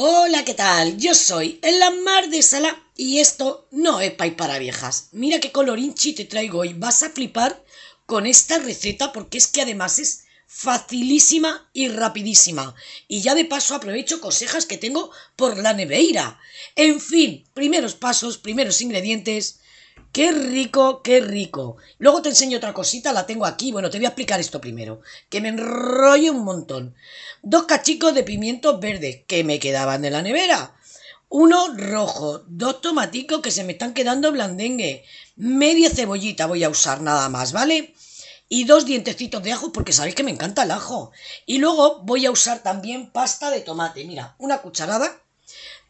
Hola, ¿qué tal? Yo soy el mar de Sala y esto no es pay para viejas. Mira qué colorinchi te traigo hoy. Vas a flipar con esta receta porque es que además es facilísima y rapidísima. Y ya de paso aprovecho cosejas que tengo por la neveira. En fin, primeros pasos, primeros ingredientes, Qué rico, qué rico. Luego te enseño otra cosita, la tengo aquí. Bueno, te voy a explicar esto primero, que me enrollo un montón. Dos cachicos de pimientos verdes que me quedaban de la nevera. Uno rojo, dos tomaticos que se me están quedando blandengue. Media cebollita voy a usar nada más, ¿vale? Y dos dientecitos de ajo porque sabéis que me encanta el ajo. Y luego voy a usar también pasta de tomate. Mira, una cucharada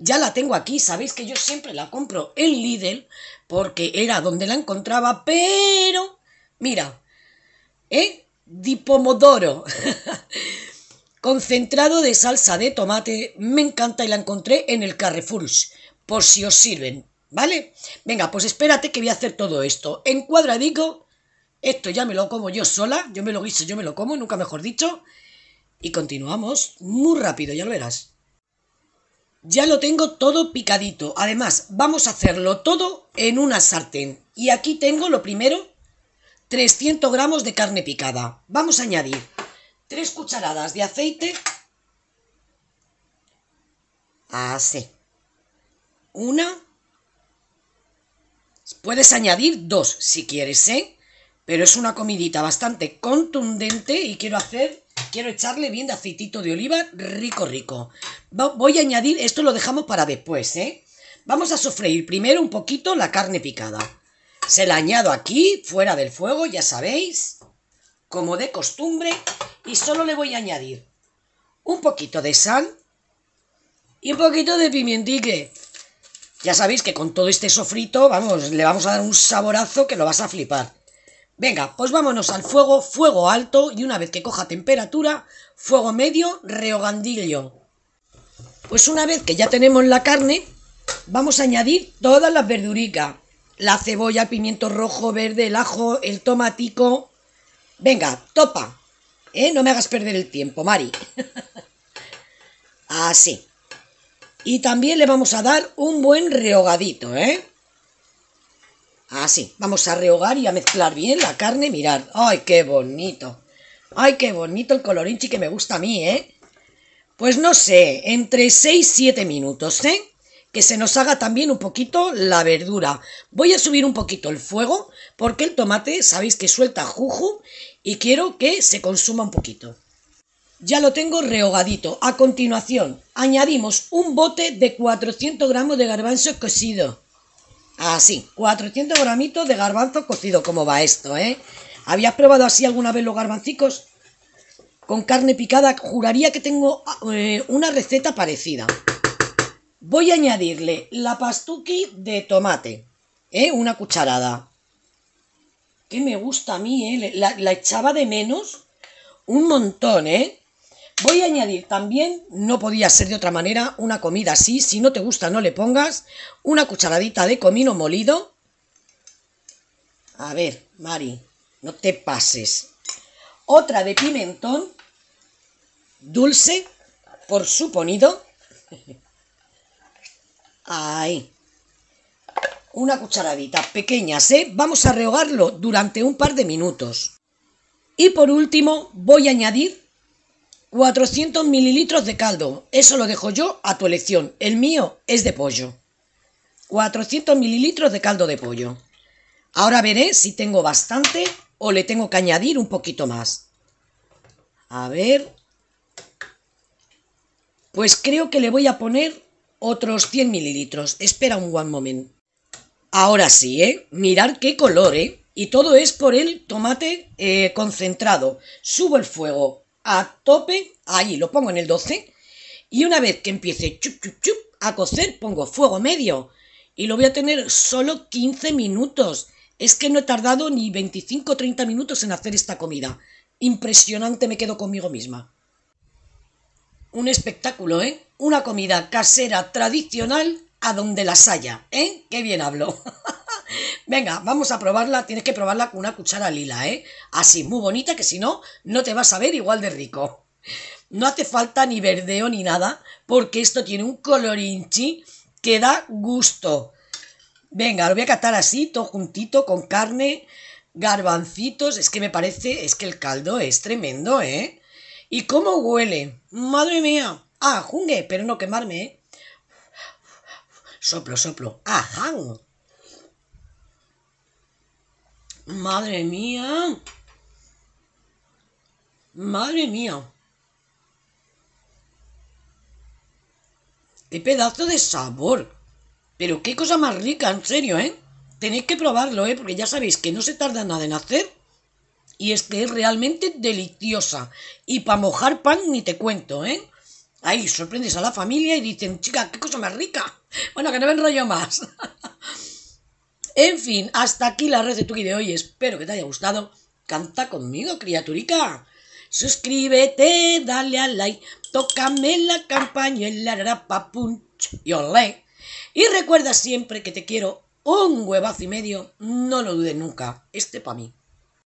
ya la tengo aquí, sabéis que yo siempre la compro en Lidl porque era donde la encontraba, pero mira, ¿eh? Di pomodoro. Concentrado de salsa de tomate, me encanta y la encontré en el Carrefour, por si os sirven, ¿vale? Venga, pues espérate que voy a hacer todo esto. En cuadradico, esto ya me lo como yo sola, yo me lo guiso, yo me lo como, nunca mejor dicho. Y continuamos muy rápido, ya lo verás. Ya lo tengo todo picadito. Además, vamos a hacerlo todo en una sartén. Y aquí tengo lo primero, 300 gramos de carne picada. Vamos a añadir 3 cucharadas de aceite. Así. Una. Puedes añadir dos si quieres, ¿eh? Pero es una comidita bastante contundente y quiero hacer quiero echarle bien de aceitito de oliva, rico, rico. Voy a añadir, esto lo dejamos para después, ¿eh? Vamos a sofreír primero un poquito la carne picada. Se la añado aquí, fuera del fuego, ya sabéis, como de costumbre, y solo le voy a añadir un poquito de sal y un poquito de pimientique. Ya sabéis que con todo este sofrito, vamos, le vamos a dar un saborazo que lo vas a flipar. Venga, pues vámonos al fuego, fuego alto y una vez que coja temperatura, fuego medio, reogandillo. Pues una vez que ya tenemos la carne, vamos a añadir todas las verduricas. La cebolla, el pimiento rojo, verde, el ajo, el tomatico. Venga, topa. ¿Eh? No me hagas perder el tiempo, Mari. Así. Y también le vamos a dar un buen rehogadito, ¿eh? Así, ah, vamos a rehogar y a mezclar bien la carne, mirad. ¡Ay, qué bonito! ¡Ay, qué bonito el colorinchi que me gusta a mí, eh! Pues no sé, entre 6 7 minutos, ¿eh? Que se nos haga también un poquito la verdura. Voy a subir un poquito el fuego porque el tomate, sabéis que suelta juju y quiero que se consuma un poquito. Ya lo tengo rehogadito. A continuación, añadimos un bote de 400 gramos de garbanzo cocido Así, 400 gramitos de garbanzo cocido, como va esto, ¿eh? ¿Habías probado así alguna vez los garbancicos? Con carne picada, juraría que tengo eh, una receta parecida. Voy a añadirle la pastuqui de tomate, ¿eh? Una cucharada. Que me gusta a mí, ¿eh? la echaba de menos un montón, ¿eh? Voy a añadir también, no podía ser de otra manera, una comida así, si no te gusta no le pongas, una cucharadita de comino molido. A ver, Mari, no te pases. Otra de pimentón dulce, por suponido. Ahí. Una cucharadita, pequeña, ¿eh? Vamos a rehogarlo durante un par de minutos. Y por último, voy a añadir 400 mililitros de caldo. Eso lo dejo yo a tu elección. El mío es de pollo. 400 mililitros de caldo de pollo. Ahora veré si tengo bastante o le tengo que añadir un poquito más. A ver. Pues creo que le voy a poner otros 100 mililitros. Espera un one momento. Ahora sí, ¿eh? Mirad qué color, ¿eh? Y todo es por el tomate eh, concentrado. Subo el fuego a tope, ahí lo pongo en el 12 y una vez que empiece a cocer pongo fuego medio y lo voy a tener solo 15 minutos. Es que no he tardado ni 25 o 30 minutos en hacer esta comida. Impresionante me quedo conmigo misma. Un espectáculo, ¿eh? Una comida casera tradicional a donde las haya, ¿eh? Qué bien hablo. Venga, vamos a probarla. Tienes que probarla con una cuchara lila, ¿eh? Así, muy bonita, que si no, no te vas a ver igual de rico. No hace falta ni verdeo ni nada, porque esto tiene un colorinchi que da gusto. Venga, lo voy a catar así, todo juntito, con carne, garbancitos. Es que me parece, es que el caldo es tremendo, ¿eh? ¿Y cómo huele? ¡Madre mía! Ah, jungue, pero no quemarme, ¿eh? Soplo, soplo. ¡Ajá! Madre mía. Madre mía. ¡Qué pedazo de sabor! Pero qué cosa más rica, en serio, ¿eh? Tenéis que probarlo, ¿eh? Porque ya sabéis que no se tarda nada en hacer. Y es que es realmente deliciosa. Y para mojar pan ni te cuento, ¿eh? Ahí sorprendes a la familia y dicen, chica, qué cosa más rica. Bueno, que no me enrollo más. En fin, hasta aquí la red de Tuki de hoy. Espero que te haya gustado. Canta conmigo, criaturica. Suscríbete, dale al like, tócame la campaña, rapa punch y olé. Y recuerda siempre que te quiero un huevazo y medio, no lo dudes nunca. Este pa' mí.